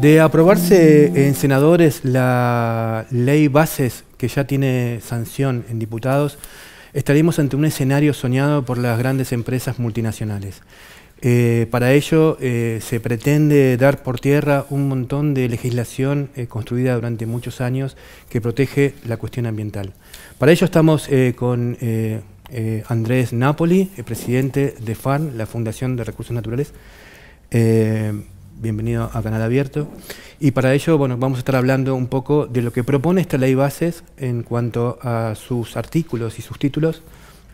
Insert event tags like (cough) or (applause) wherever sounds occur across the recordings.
De aprobarse en senadores la ley bases que ya tiene sanción en diputados, estaríamos ante un escenario soñado por las grandes empresas multinacionales. Eh, para ello eh, se pretende dar por tierra un montón de legislación eh, construida durante muchos años que protege la cuestión ambiental. Para ello estamos con Andrés Napoli, presidente de FAN, la Fundación de Recursos Naturales bienvenido a Canal Abierto. Y para ello, bueno, vamos a estar hablando un poco de lo que propone esta ley bases en cuanto a sus artículos y sus títulos,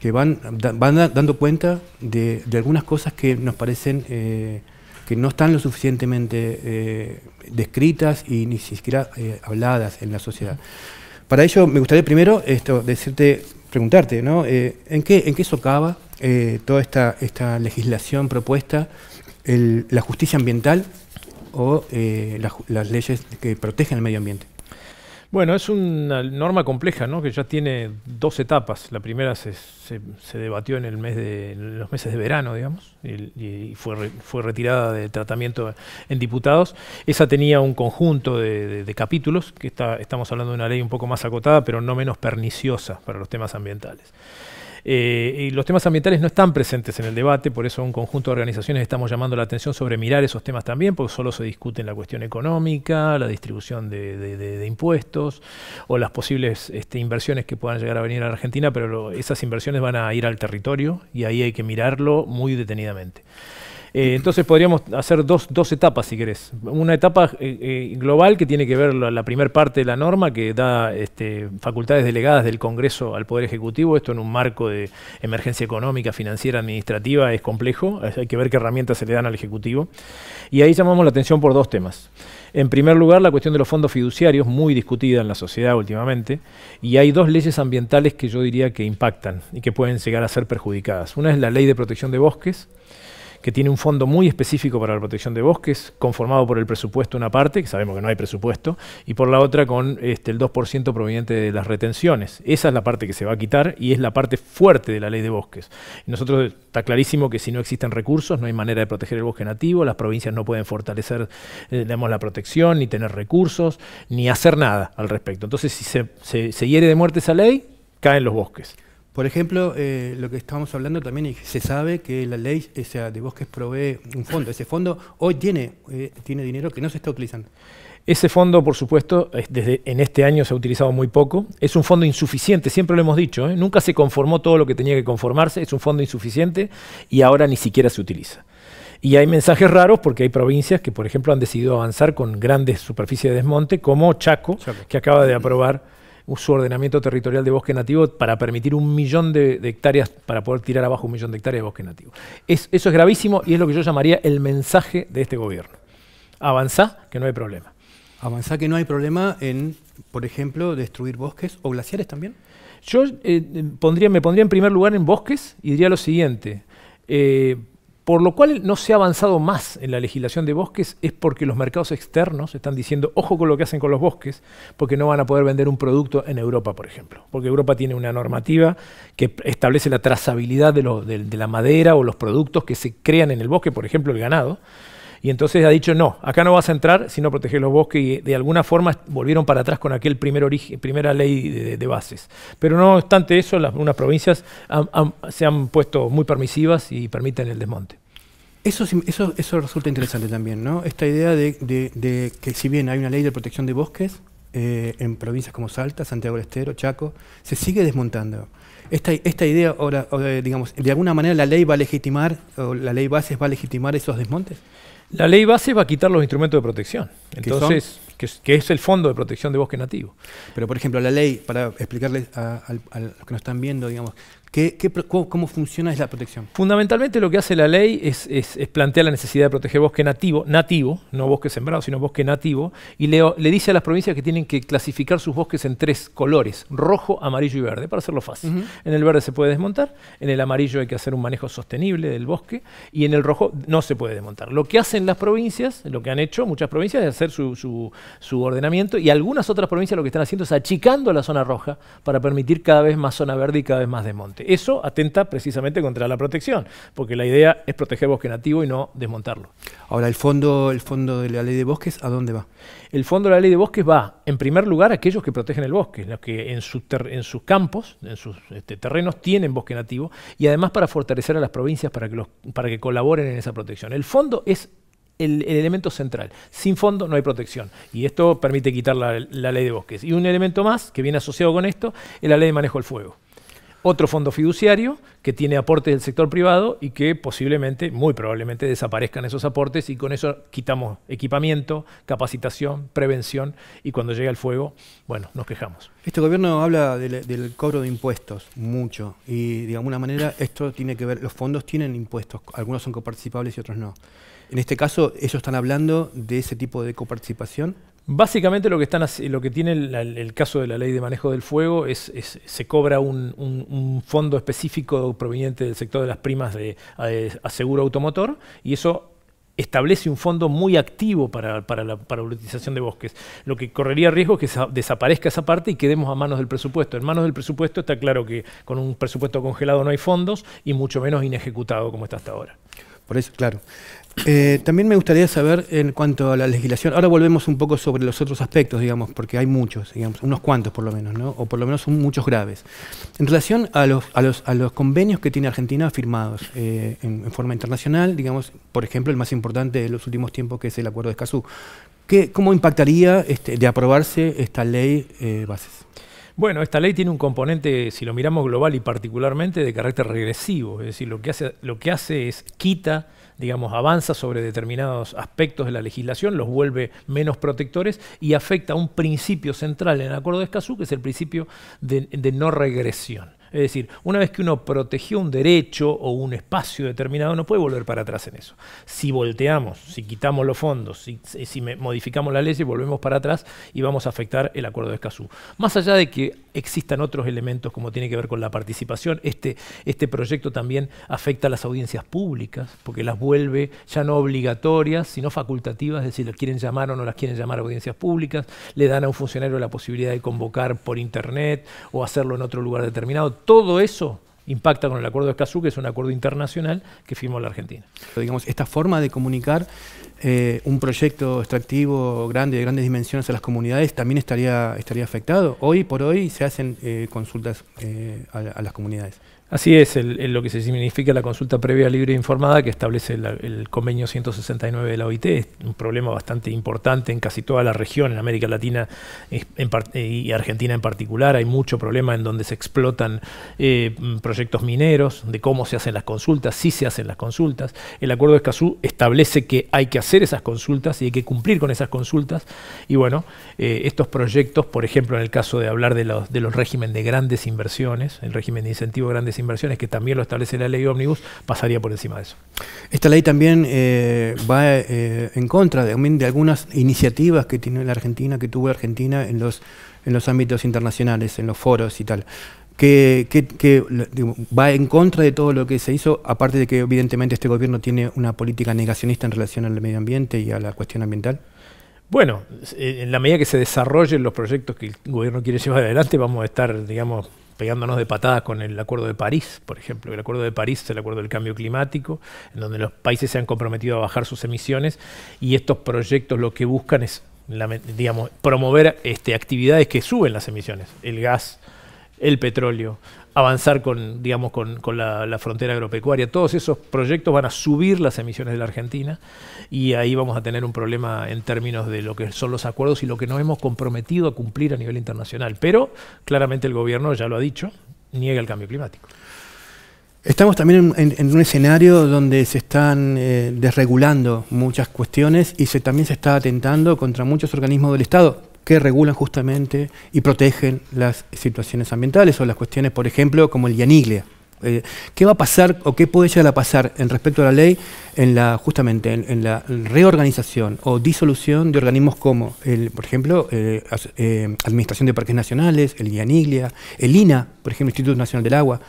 que van, van dando cuenta de, algunas cosas que nos parecen eh, que no están lo suficientemente eh, descritas y ni siquiera eh, habladas en la sociedad. Para ello, me gustaría primero esto, decirte, preguntarte, ¿no? ¿en, qué, ¿En qué socava toda esta, esta legislación propuesta? la justicia ambiental o eh, las leyes que protegen el medio ambiente? Bueno, es una norma compleja, ¿no? que ya tiene dos etapas. La primera se, se, debatió en, el mes de, los meses de verano, digamos, y, fue, fue retirada de tratamiento en diputados. Esa tenía un conjunto de, de capítulos, que está, estamos hablando de una ley un poco más acotada, pero no menos perniciosa para los temas ambientales. Eh, y los temas ambientales no están presentes en el debate, por eso un conjunto de organizaciones estamos llamando la atención sobre mirar esos temas también, porque solo se discuten la cuestión económica, la distribución de, impuestos o las posibles este, inversiones que puedan llegar a venir a la Argentina, pero esas inversiones van a ir al territorio y ahí hay que mirarlo muy detenidamente. Eh, entonces podríamos hacer dos, dos, etapas, si querés. Una etapa eh, eh, global que tiene que ver la, la primera parte de la norma, que da este, facultades delegadas del Congreso al Poder Ejecutivo. Esto en un marco de emergencia económica, financiera, administrativa, es complejo. Hay que ver qué herramientas se le dan al Ejecutivo. Y ahí llamamos la atención por dos temas. En primer lugar, la cuestión de los fondos fiduciarios, muy discutida en la sociedad últimamente, y hay dos leyes ambientales que yo diría que impactan y que pueden llegar a ser perjudicadas. Una es la ley de protección de bosques, que tiene un fondo muy específico para la protección de bosques, conformado por el presupuesto una parte, que sabemos que no hay presupuesto, y por la otra con este, el 2% proveniente de las retenciones. Esa es la parte que se va a quitar y es la parte fuerte de la ley de bosques. Nosotros está clarísimo que si no existen recursos no hay manera de proteger el bosque nativo, las provincias no pueden fortalecer eh, la protección, ni tener recursos, ni hacer nada al respecto. Entonces si se, se hiere de muerte esa ley, caen los bosques. Por ejemplo, eh, lo que estábamos hablando también, se sabe que la ley de bosques provee un fondo. Ese fondo hoy tiene, eh, tiene dinero que no se está utilizando. Ese fondo, por supuesto, desde en este año se ha utilizado muy poco. Es un fondo insuficiente, siempre lo hemos dicho. ¿eh? Nunca se conformó todo lo que tenía que conformarse. Es un fondo insuficiente y ahora ni siquiera se utiliza. Y hay mensajes raros porque hay provincias que, por ejemplo, han decidido avanzar con grandes superficies de desmonte, como Chaco. que acaba de aprobar su ordenamiento territorial de bosque nativo para permitir un millón de, hectáreas, para poder tirar abajo un millón de hectáreas de bosque nativo. eso es gravísimo y es lo que yo llamaría el mensaje de este gobierno. Avanzá, que no hay problema. Avanzá, que no hay problema en, por ejemplo, destruir bosques o glaciares también. Yo eh, eh, pondría, me pondría en primer lugar en bosques y diría lo siguiente. Eh, por lo cual no se ha avanzado más en la legislación de bosques es porque los mercados externos están diciendo, ojo con lo que hacen con los bosques, porque no van a poder vender un producto en Europa, por ejemplo, porque Europa tiene una normativa que establece la trazabilidad de, la madera o los productos que se crean en el bosque, por ejemplo, el ganado. Y entonces ha dicho, no, acá no vas a entrar si no proteges los bosques y de alguna forma volvieron para atrás con aquel primer origen, primera ley de, bases. Pero no obstante eso, algunas unas provincias se han puesto muy permisivas y permiten el desmonte. Eso, eso, eso resulta interesante también, ¿no? Esta idea de, que si bien hay una ley de protección de bosques, eh, en provincias como Salta, Santiago del Estero, Chaco, se sigue desmontando. Esta, idea, eh, digamos, de alguna manera la ley va a legitimar, o la ley bases va a legitimar esos desmontes. La ley base va a quitar los instrumentos de protección. Entonces, que es, el Fondo de Protección de Bosque Nativo. Pero, por ejemplo, la ley, para explicarle a, los que nos están viendo, digamos, cómo, funciona es la protección? Fundamentalmente lo que hace la ley es, plantear la necesidad de proteger bosque nativo, nativo, no bosque sembrado, sino bosque nativo, y le, dice a las provincias que tienen que clasificar sus bosques en tres colores, rojo, amarillo y verde, para hacerlo fácil. En el verde se puede desmontar, en el amarillo hay que hacer un manejo sostenible del bosque, y en el rojo no se puede desmontar. Lo que hacen las provincias, lo que han hecho muchas provincias es hacer su su ordenamiento, y algunas otras provincias lo que están haciendo es achicando la zona roja para permitir cada vez más zona verde y cada vez más desmonte. Eso atenta precisamente contra la protección, porque la idea es proteger bosque nativo y no desmontarlo. Ahora, el fondo, el fondo de la ley de bosques, ¿a dónde va? El fondo de la ley de bosques va, en primer lugar, a aquellos que protegen el bosque, los que en, sus campos, en sus este, terrenos, tienen bosque nativo, y además para fortalecer a las provincias para que, para que colaboren en esa protección. El fondo es el, elemento central. Sin fondo no hay protección. Y esto permite quitar la, ley de bosques. Y un elemento más que viene asociado con esto es la ley de manejo del fuego otro fondo fiduciario que tiene aportes del sector privado y que posiblemente, muy probablemente, desaparezcan esos aportes y con eso quitamos equipamiento, capacitación, prevención y cuando llega el fuego, bueno, nos quejamos. Este gobierno habla del, del cobro de impuestos mucho y de alguna manera esto tiene que ver, los fondos tienen impuestos, algunos son coparticipables y otros no. En este caso, ellos están hablando de ese tipo de coparticipación. Básicamente lo que, están, lo que tiene el, caso de la ley de manejo del fuego es, se cobra un, fondo específico proveniente del sector de las primas de, aseguro automotor y eso establece un fondo muy activo para, la, para utilización de bosques. Lo que correría riesgo es que desaparezca esa parte y quedemos a manos del presupuesto. En manos del presupuesto está claro que con un presupuesto congelado no hay fondos y mucho menos inejecutado como está hasta ahora. Por eso, claro. Eh, también me gustaría saber en cuanto a la legislación, ahora volvemos un poco sobre los otros aspectos, digamos, porque hay muchos, digamos, unos cuantos por lo menos, ¿no? o por lo menos son muchos graves. En relación a los, a los, convenios que tiene Argentina firmados eh, en, forma internacional, digamos, por ejemplo, el más importante de los últimos tiempos que es el Acuerdo de Escazú, ¿qué, ¿cómo impactaría este, de aprobarse esta ley eh, bases? Bueno, esta ley tiene un componente, si lo miramos global y particularmente, de carácter regresivo, es decir, lo que hace, lo que hace es quita digamos, avanza sobre determinados aspectos de la legislación, los vuelve menos protectores y afecta a un principio central en el Acuerdo de Escazú, que es el principio de, de no regresión. Es decir, una vez que uno protegió un derecho o un espacio determinado, no puede volver para atrás en eso. Si volteamos, si quitamos los fondos, si, modificamos la ley y volvemos para atrás y vamos a afectar el acuerdo de Escazú. Más allá de que existan otros elementos como tiene que ver con la participación, este, este, proyecto también afecta a las audiencias públicas, porque las vuelve ya no obligatorias, sino facultativas, es decir, las quieren llamar o no las quieren llamar audiencias públicas, le dan a un funcionario la posibilidad de convocar por internet o hacerlo en otro lugar determinado todo eso impacta con el acuerdo de Escazú, que es un acuerdo internacional que firmó la Argentina. Digamos, esta forma de comunicar eh, un proyecto extractivo grande, de grandes dimensiones a las comunidades, también estaría, estaría afectado. Hoy por hoy se hacen eh, consultas eh, a las comunidades. Así es, el, lo que se significa la consulta previa libre e informada que establece el, convenio 169 de la OIT, es un problema bastante importante en casi toda la región, en América Latina eh, y Argentina en particular, hay mucho problema en donde se explotan eh, mm, proyectos mineros, de cómo se hacen las consultas, si se hacen las consultas. El acuerdo de Escazú establece que hay que hacer esas consultas y hay que cumplir con esas consultas, y bueno, eh, estos proyectos, por ejemplo, en el caso de hablar de los, de los régimen de grandes inversiones, el régimen de incentivo de grandes inversiones, inversiones, que también lo establece la ley ómnibus, pasaría por encima de eso. Esta ley también eh, va eh, en contra de, algunas iniciativas que tiene la Argentina, que tuvo Argentina en los, en los ámbitos internacionales, en los foros y tal. que, va en contra de todo lo que se hizo, aparte de que evidentemente este gobierno tiene una política negacionista en relación al medio ambiente y a la cuestión ambiental? Bueno, en la medida que se desarrollen los proyectos que el gobierno quiere llevar adelante, vamos a estar, digamos, pegándonos de patadas con el Acuerdo de París, por ejemplo. El Acuerdo de París es el Acuerdo del Cambio Climático, en donde los países se han comprometido a bajar sus emisiones y estos proyectos lo que buscan es digamos, promover este, actividades que suben las emisiones, el gas, el petróleo, avanzar con, digamos, con, la, frontera agropecuaria. Todos esos proyectos van a subir las emisiones de la Argentina y ahí vamos a tener un problema en términos de lo que son los acuerdos y lo que nos hemos comprometido a cumplir a nivel internacional. Pero claramente el gobierno, ya lo ha dicho, niega el cambio climático. Estamos también en, un escenario donde se están eh, desregulando muchas cuestiones y se, también se está atentando contra muchos organismos del Estado, que regulan justamente y protegen las situaciones ambientales o las cuestiones, por ejemplo, como el Yaniglia. Eh, ¿Qué va a pasar o qué puede llegar a pasar en respecto a la ley en la, justamente en, la reorganización o disolución de organismos como, el, por ejemplo, eh, eh, Administración de Parques Nacionales, el Yaniglia, el INA, por ejemplo, Instituto Nacional del Agua?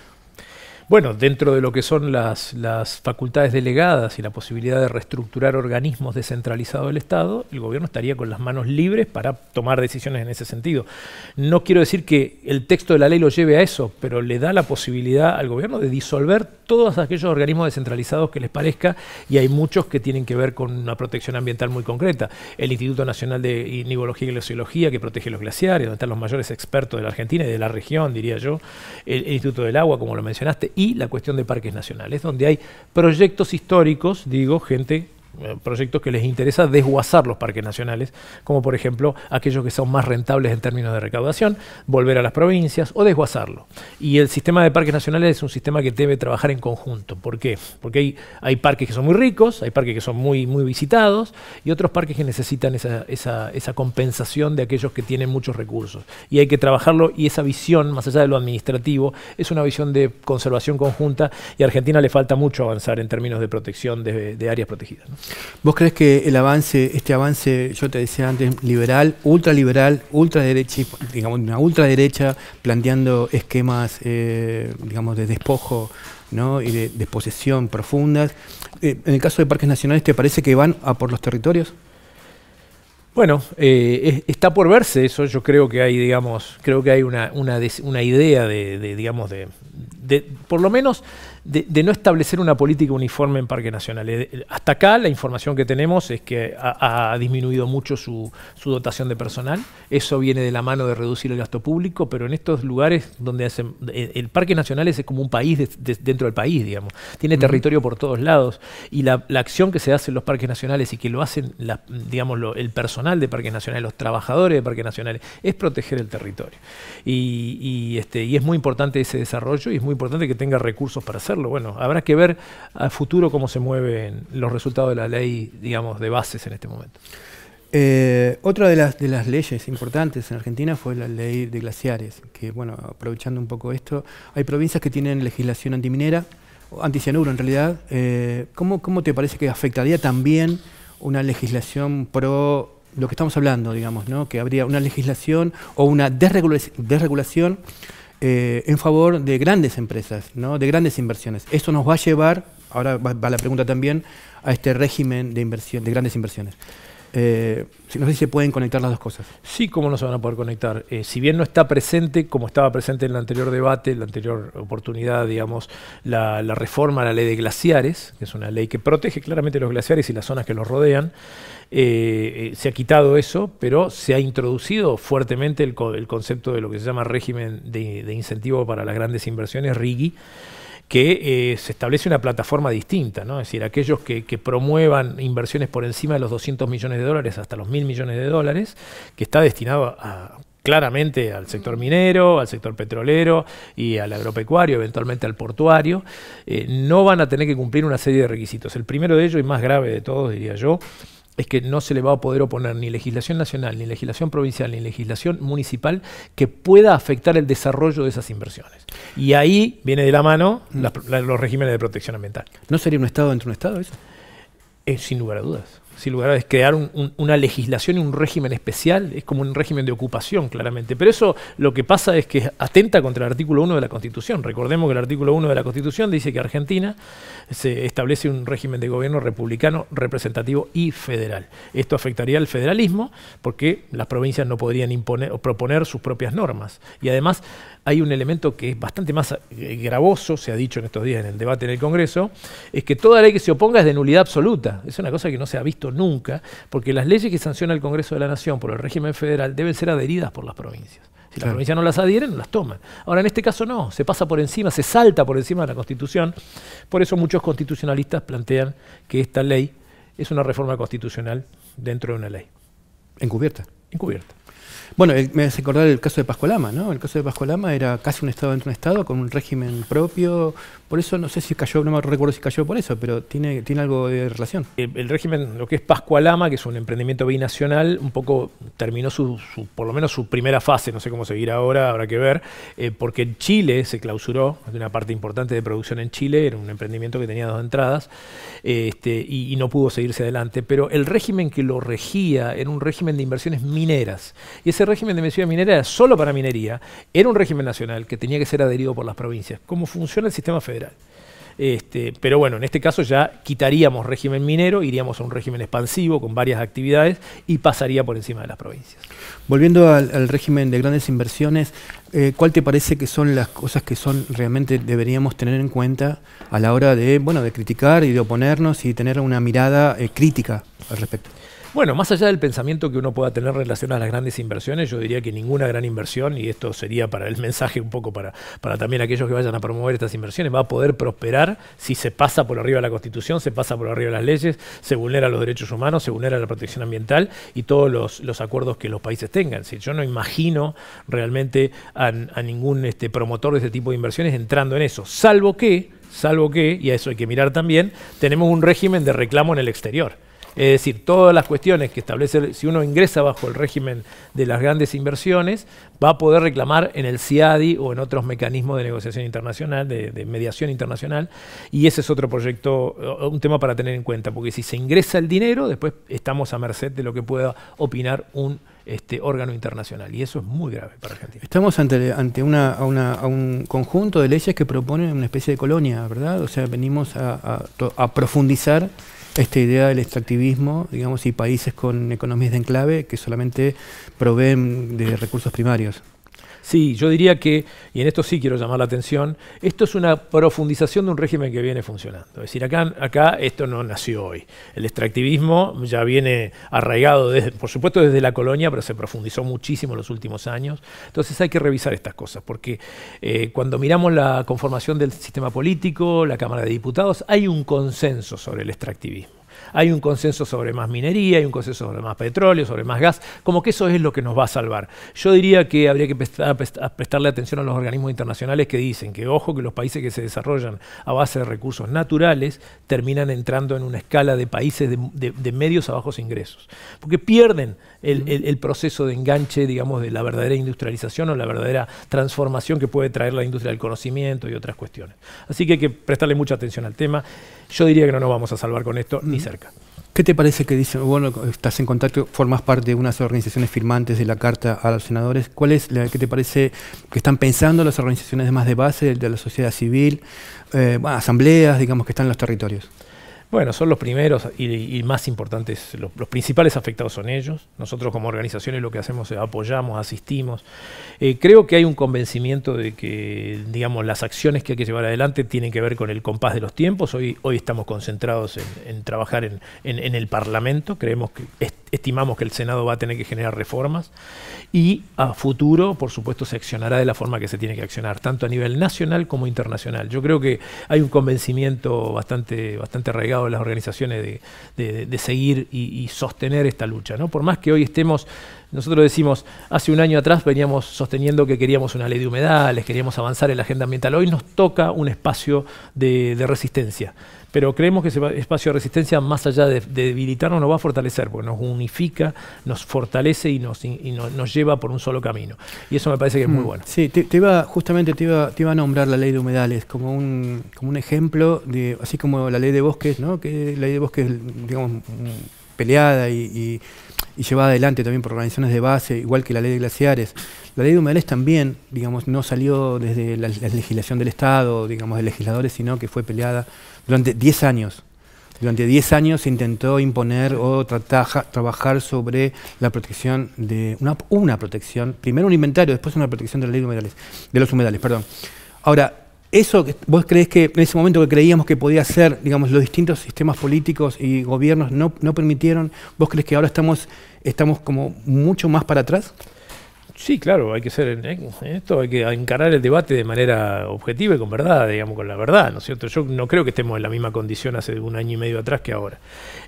Bueno, dentro de lo que son las, facultades delegadas y la posibilidad de reestructurar organismos descentralizados del Estado, el gobierno estaría con las manos libres para tomar decisiones en ese sentido. No quiero decir que el texto de la ley lo lleve a eso, pero le da la posibilidad al gobierno de disolver todos aquellos organismos descentralizados que les parezca, y hay muchos que tienen que ver con una protección ambiental muy concreta. El Instituto Nacional de Inibología y Glaciología, que protege los glaciares, donde están los mayores expertos de la Argentina y de la región, diría yo. el Instituto del Agua, como lo mencionaste y la cuestión de parques nacionales, donde hay proyectos históricos, digo, gente eh, proyectos que les interesa desguazar los parques nacionales, como por ejemplo aquellos que son más rentables en términos de recaudación, volver a las provincias o desguazarlo. Y el sistema de parques nacionales es un sistema que debe trabajar en conjunto. ¿Por qué? Porque hay, hay parques que son muy ricos, hay parques que son muy, muy visitados y otros parques que necesitan esa, esa, compensación de aquellos que tienen muchos recursos. Y hay que trabajarlo y esa visión, más allá de lo administrativo, es una visión de conservación conjunta y a Argentina le falta mucho avanzar en términos de protección de, áreas protegidas. ¿Vos crees que el avance, este avance, yo te decía antes, liberal, ultraliberal, ultraderecha, digamos, una ultraderecha planteando esquemas, eh, digamos, de despojo y de posesión profundas, eh, en el caso de parques nacionales, ¿te parece que van a por los territorios? Bueno, eh, está por verse eso. Yo creo que hay, digamos, creo que hay una, idea de, digamos, de, de, por lo menos de, no establecer una política uniforme en parques nacionales. Eh, hasta acá la información que tenemos es que ha, disminuido mucho su, dotación de personal. Eso viene de la mano de reducir el gasto público, pero en estos lugares donde hacen, eh, el parque nacional es como un país dentro del país, digamos. Tiene territorio por todos lados y la, acción que se hace en los parques nacionales y que lo hacen, digamos, el personal de parques nacionales, los trabajadores de parques nacionales, es proteger el territorio. Y, este, y es muy importante ese desarrollo y es muy importante que tenga recursos para hacerlo bueno, habrá que ver al futuro cómo se mueven los resultados de la ley, digamos, de bases en este momento. Eh, otra de las, de las leyes importantes en Argentina fue la ley de glaciares, que bueno, aprovechando un poco esto, hay provincias que tienen legislación antiminera, anticianuro en realidad. Eh, ¿cómo, te parece que afectaría también una legislación pro lo que estamos hablando, digamos, ¿no? que habría una legislación o una desregulación eh, en favor de grandes empresas, ¿no? de grandes inversiones. Esto nos va a llevar, ahora va, la pregunta también, a este régimen de, inversión, de grandes inversiones. Eh, si no sé si se pueden conectar las dos cosas. Sí, cómo no se van a poder conectar. Eh, si bien no está presente, como estaba presente en el anterior debate, en la anterior oportunidad, digamos, la, reforma a la ley de glaciares, que es una ley que protege claramente los glaciares y las zonas que los rodean, eh, se ha quitado eso, pero se ha introducido fuertemente el, concepto de lo que se llama régimen de, de incentivo para las grandes inversiones, RIGI, que eh, se establece una plataforma distinta, ¿no? es decir, aquellos que, promuevan inversiones por encima de los 200 millones de dólares hasta los mil millones de dólares, que está destinado claramente al sector minero, al sector petrolero y al agropecuario, eventualmente al portuario, eh, no van a tener que cumplir una serie de requisitos. El primero de ellos y más grave de todos, diría yo, es que no se le va a poder oponer ni legislación nacional, ni legislación provincial, ni legislación municipal que pueda afectar el desarrollo de esas inversiones. Y ahí viene de la mano mm. los regímenes de protección ambiental. ¿No sería un Estado dentro de un Estado eso? Eh, sin lugar a dudas si lugar crear una legislación y un régimen especial, es como un régimen de ocupación, claramente. Pero eso lo que pasa es que atenta contra el artículo 1 de la Constitución. Recordemos que el artículo 1 de la Constitución dice que Argentina se establece un régimen de gobierno republicano, representativo y federal. Esto afectaría al federalismo porque las provincias no podrían imponer o proponer sus propias normas. Y además, hay un elemento que es bastante más eh, gravoso, se ha dicho en estos días en el debate en el Congreso, es que toda ley que se oponga es de nulidad absoluta. Es una cosa que no se ha visto nunca, porque las leyes que sanciona el Congreso de la Nación por el régimen federal deben ser adheridas por las provincias. Si las provincias no las adhieren, no las toman. Ahora, en este caso no, se pasa por encima, se salta por encima de la Constitución. Por eso muchos constitucionalistas plantean que esta ley es una reforma constitucional dentro de una ley. Encubierta. Encubierta. Bueno, me hace acordar el caso de Pascualama, ¿no? El caso de Pascualama era casi un estado dentro de un estado, con un régimen propio. Por eso no sé si cayó, no me recuerdo si cayó por eso, pero tiene, tiene algo de relación. El, régimen, lo que es Pascualama, que es un emprendimiento binacional, un poco terminó su, por lo menos su primera fase, no sé cómo seguir ahora, habrá que ver, eh, porque en Chile se clausuró, una parte importante de producción en Chile, era un emprendimiento que tenía dos entradas, este, y no pudo seguirse adelante. Pero el régimen que lo regía era un régimen de inversiones mineras y ese régimen de medición minera era solo para minería. Era un régimen nacional que tenía que ser adherido por las provincias, cómo funciona el sistema federal. Este, pero bueno, en este caso ya quitaríamos régimen minero, iríamos a un régimen expansivo con varias actividades y pasaría por encima de las provincias. Volviendo al, régimen de grandes inversiones, eh, ¿cuál te parece que son las cosas que son realmente deberíamos tener en cuenta a la hora de, bueno, de criticar y de oponernos y tener una mirada eh, crítica al respecto? Bueno, más allá del pensamiento que uno pueda tener relacionado a las grandes inversiones, yo diría que ninguna gran inversión, y esto sería para el (laughs) mensaje un poco para, para también aquellos que vayan a promover estas inversiones, va a poder prosperar si se pasa por arriba de la Constitución, se pasa por arriba de las leyes, se vulnera los derechos humanos, se vulnera la protección ambiental y todos los, acuerdos que los países tengan. Si yo no imagino realmente a, a ningún este, promotor de este tipo de inversiones entrando en eso, salvo que, salvo que, y a eso hay que mirar también, tenemos un régimen de reclamo en el exterior. Es decir, todas las cuestiones que establece, si uno ingresa bajo el régimen de las grandes inversiones, va a poder reclamar en el CIADI o en otros mecanismos de negociación internacional, de, mediación internacional, y ese es otro proyecto, un tema para tener en cuenta, porque si se ingresa el dinero, después estamos a merced de lo que pueda opinar un este órgano internacional. Y eso es muy grave para Argentina. Estamos ante, ante un conjunto de leyes que proponen una especie de colonia, ¿verdad? O sea, venimos a profundizar esta idea del extractivismo, digamos, y países con economías de enclave que solamente proveen de recursos primarios. Sí, yo diría que, y en esto sí quiero llamar la atención, esto es una profundización de un régimen que viene funcionando. Es decir, acá, acá esto no nació hoy. El extractivismo ya viene arraigado, desde, por supuesto, desde la colonia, pero se profundizó muchísimo en los últimos años. Entonces hay que revisar estas cosas, porque eh, cuando miramos la conformación del sistema político, la Cámara de Diputados, hay un consenso sobre el extractivismo hay un consenso sobre más minería, hay un consenso sobre más petróleo, sobre más gas, como que eso es lo que nos va a salvar. Yo diría que habría que prestarle atención a los organismos internacionales que dicen que, ojo, que los países que se desarrollan a base de recursos naturales terminan entrando en una escala de países de, medios a bajos ingresos, porque pierden el, el proceso de enganche, digamos, de la verdadera industrialización o la verdadera transformación que puede traer la industria del conocimiento y otras cuestiones. Así que hay que prestarle mucha atención al tema. Yo diría que no nos vamos a salvar con esto ni mm. cerca. ¿Qué te parece que dicen, bueno, estás en contacto, formas parte de unas organizaciones firmantes de la Carta a los Senadores? ¿Cuál es la que te parece que están pensando las organizaciones más de base, de la sociedad civil, eh, asambleas, digamos, que están en los territorios? Bueno, son los primeros y, más importantes, los, principales afectados son ellos. Nosotros como organizaciones lo que hacemos es apoyamos, asistimos. Eh, creo que hay un convencimiento de que, digamos, las acciones que hay que llevar adelante tienen que ver con el compás de los tiempos. Hoy, hoy estamos concentrados en, trabajar en, el Parlamento. Creemos que estimamos que el Senado va a tener que generar reformas y a futuro, por supuesto, se accionará de la forma que se tiene que accionar, tanto a nivel nacional como internacional. Yo creo que hay un convencimiento bastante, bastante o las organizaciones de, seguir y, sostener esta lucha. ¿no? Por más que hoy estemos, nosotros decimos, hace un año atrás veníamos sosteniendo que queríamos una ley de humedales, queríamos avanzar en la agenda ambiental, hoy nos toca un espacio de resistencia pero creemos que ese espacio de resistencia, más allá de, debilitarnos, nos va a fortalecer, porque nos unifica, nos fortalece y nos, lleva por un solo camino. Y eso me parece que es muy mm. bueno. Sí, te, iba, justamente te iba, te iba, a nombrar la ley de humedales como un, como un ejemplo, de, así como la ley de bosques, ¿no? que la ley de bosques, digamos, peleada y, llevada adelante también por organizaciones de base, igual que la ley de glaciares. La ley de humedales también, digamos, no salió desde la, legislación del Estado, digamos, de legisladores, sino que fue peleada durante 10 años. Durante 10 años se intentó imponer o trabajar sobre la protección de una, una protección, primero un inventario, después una protección de la ley de humedales, de los humedales, perdón. Ahora, ¿Eso vos crees que en ese momento que creíamos que podía ser, digamos, los distintos sistemas políticos y gobiernos no, permitieron? ¿Vos crees que ahora estamos, estamos como mucho más para atrás? Sí, claro, hay que ser en esto, hay que encarar el debate de manera objetiva y con verdad, digamos, con la verdad, ¿no es cierto? Yo no creo que estemos en la misma condición hace un año y medio atrás que ahora.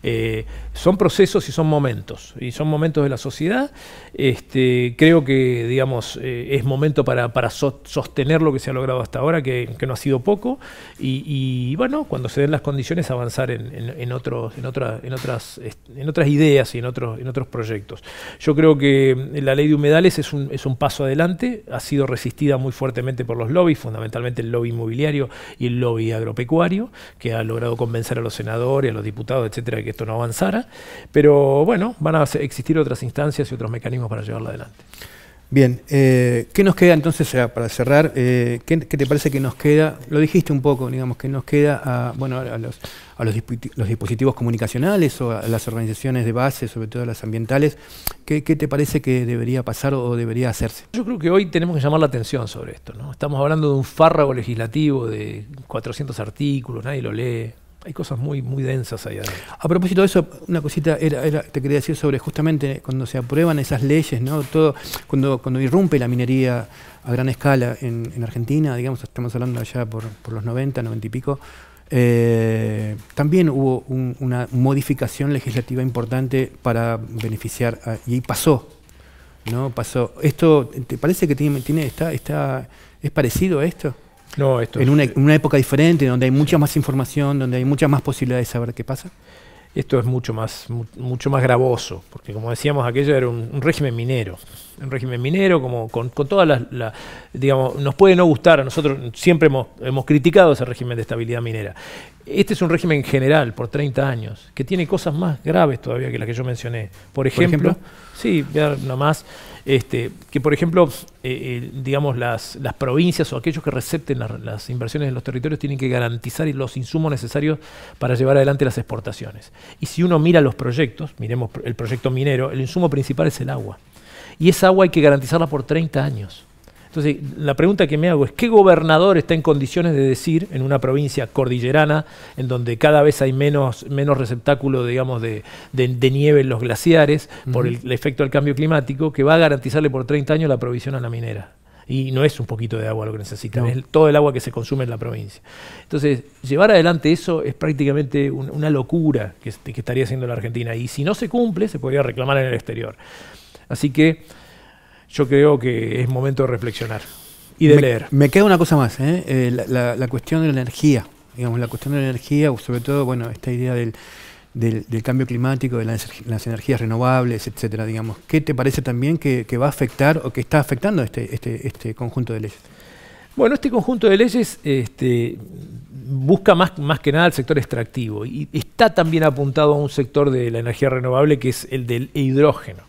Eh, son procesos y son momentos, y son momentos de la sociedad. Este, creo que, digamos, eh, es momento para, sostener lo que se ha logrado hasta ahora, que, no ha sido poco, y, bueno, cuando se den las condiciones, avanzar en, otras, ideas y en otros, proyectos. Yo creo que eh, la ley de humedales es un, paso adelante, ha sido resistida muy fuertemente por los lobbies, fundamentalmente el lobby inmobiliario y el lobby agropecuario, que ha logrado convencer a los senadores, a los diputados, etcétera, que esto no avanzara, pero bueno, van a existir otras instancias y otros mecanismos para llevarlo adelante. Bien, eh, ¿qué nos queda entonces eh, para cerrar? Eh, ¿qué, te parece que nos queda? Lo dijiste un poco, digamos, que nos queda a, bueno, a, los, dispositivos comunicacionales o a las organizaciones de base, sobre todo las ambientales. ¿Qué, te parece que debería pasar o debería hacerse? Yo creo que hoy tenemos que llamar la atención sobre esto. ¿no? Estamos hablando de un fárrago legislativo de 400 artículos, nadie lo lee, hay cosas muy, muy densas allá. A propósito de eso, una cosita era, te quería decir sobre justamente cuando se aprueban esas leyes, ¿no? Todo, cuando, cuando irrumpe la minería a gran escala en, Argentina, digamos, estamos hablando allá por, los 90, 90 y pico, eh, también hubo una modificación legislativa importante para beneficiar, a, y pasó, ¿no? Pasó. ¿Esto te parece que tiene, tiene está, está, es parecido a esto? en eh, una, época diferente, donde hay mucha más información, donde hay muchas más posibilidades de saber qué pasa. Esto es mucho más, mucho más gravoso, porque como decíamos, aquello era un, régimen minero. Un régimen minero, como con, todas las, digamos, nos puede no gustar, a nosotros siempre hemos, hemos criticado ese régimen de estabilidad minera. Este es un régimen general por 30 años, que tiene cosas más graves todavía que las que yo mencioné. Por ejemplo, ¿Por ejemplo? sí, nada más este, que, por ejemplo, eh, eh, digamos, las, provincias o aquellos que recepten las, las inversiones en los territorios tienen que garantizar los insumos necesarios para llevar adelante las exportaciones. Y si uno mira los proyectos, miremos el proyecto minero, el insumo principal es el agua. Y esa agua hay que garantizarla por 30 años. Entonces, la pregunta que me hago es, ¿qué gobernador está en condiciones de decir en una provincia cordillerana, en donde cada vez hay menos, menos receptáculo, digamos, de, nieve en los glaciares por el, efecto del cambio climático, que va a garantizarle por 30 años la provisión a la minera? y no es un poquito de agua lo que necesita, es todo el agua que se consume en la provincia. Entonces, llevar adelante eso es prácticamente una locura que, que, estaría haciendo la Argentina y si no se cumple, se podría reclamar en el exterior. Así que yo creo que es momento de reflexionar y de leer. Me queda una cosa más, ¿eh? Eh, la, cuestión de la energía, digamos, la cuestión de la energía, o sobre todo, bueno, esta idea del, cambio climático, de las, energías renovables, etcétera, digamos. ¿Qué te parece también que, va a afectar o que está afectando este, este, este, conjunto de leyes? Bueno, este conjunto de leyes este, busca más, que nada el sector extractivo y está también apuntado a un sector de la energía renovable que es el del hidrógeno.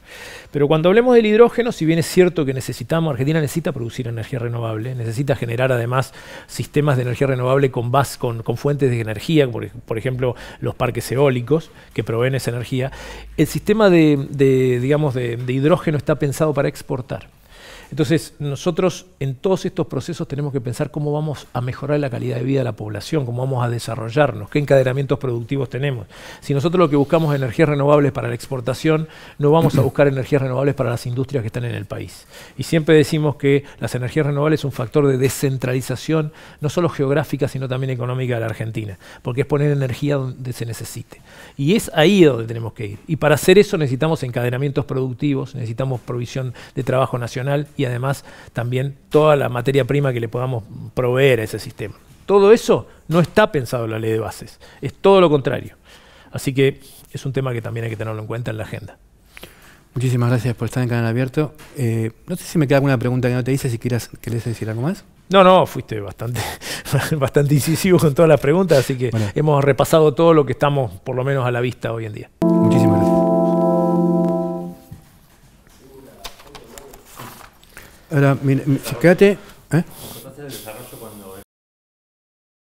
Pero cuando hablemos del hidrógeno, si bien es cierto que necesitamos, Argentina necesita producir energía renovable, necesita generar además sistemas de energía renovable con, con, fuentes de energía, por, ejemplo los parques eólicos que proveen esa energía, el sistema de, digamos, de hidrógeno está pensado para exportar. Entonces, nosotros en todos estos procesos tenemos que pensar cómo vamos a mejorar la calidad de vida de la población, cómo vamos a desarrollarnos, qué encadenamientos productivos tenemos. Si nosotros lo que buscamos es energías renovables para la exportación, no vamos a buscar energías renovables para las industrias que están en el país. Y siempre decimos que las energías renovables es un factor de descentralización, no solo geográfica, sino también económica de la Argentina, porque es poner energía donde se necesite. Y es ahí donde tenemos que ir. Y para hacer eso necesitamos encadenamientos productivos, necesitamos provisión de trabajo nacional y además también toda la materia prima que le podamos proveer a ese sistema. Todo eso no está pensado en la ley de bases, es todo lo contrario. Así que es un tema que también hay que tenerlo en cuenta en la agenda. Muchísimas gracias por estar en Canal Abierto. Eh, no sé si me queda alguna pregunta que no te hice, si quieras, querés decir algo más. No, no, fuiste bastante, (laughs) bastante incisivo con todas las preguntas, así que hemos repasado todo lo que estamos por lo menos a la vista hoy en día. Muchísimas gracias. Era, mi, mi, fíjate. ¿eh?